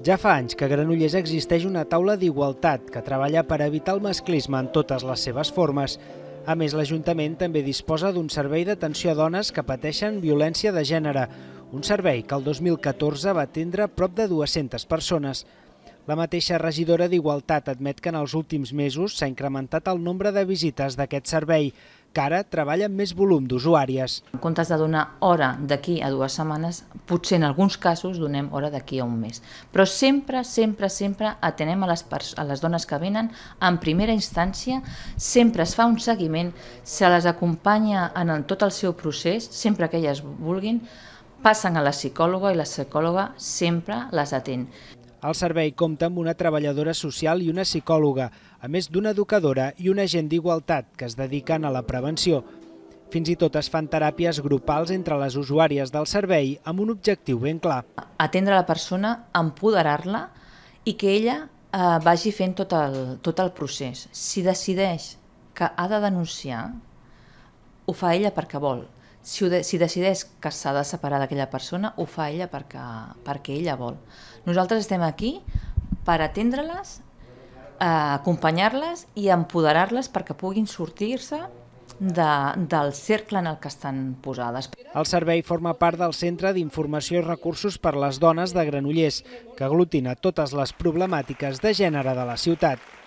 Ja fa anys que a Granollers existeix una taula d'igualtat que treballa per evitar el masclisme en totes les seves formes. A més, l'Ajuntament també disposa d'un servei d'atenció a dones que pateixen violència de gènere, un servei que el 2014 va atendre prop de 200 persones. La mateixa regidora d'Igualtat admet que en els últims mesos s'ha incrementat el nombre de visites d'aquest servei, que ara treballa amb més volum d'usuàries. En comptes de donar hora d'aquí a dues setmanes, potser en alguns casos donem hora d'aquí a un mes. Però sempre, sempre, sempre atenem a les, a les dones que venen en primera instància, sempre es fa un seguiment, se les acompanya en el, tot el seu procés, sempre que elles vulguin, passen a la psicòloga i la psicòloga sempre les atén. El servei compta amb una treballadora social i una psicòloga, a més d'una educadora i un agent d'igualtat que es dediquen a la prevenció. Fins i tot es fan teràpies grupals entre les usuàries del servei amb un objectiu ben clar. Atendre la persona, empoderar-la i que ella eh, vagi fent tot el, tot el procés. Si decideix que ha de denunciar, ho fa ella perquè vol, si, de, si decideix que s'ha de separar d'aquella persona, ho fa ella perquè, perquè ella vol. Nosaltres estem aquí per atendre-les, eh, acompanyar-les i empoderar-les perquè puguin sortir-se de, del cercle en el que estan posades. El servei forma part del Centre d'Informació i Recursos per a les Dones de Granollers, que aglutina totes les problemàtiques de gènere de la ciutat.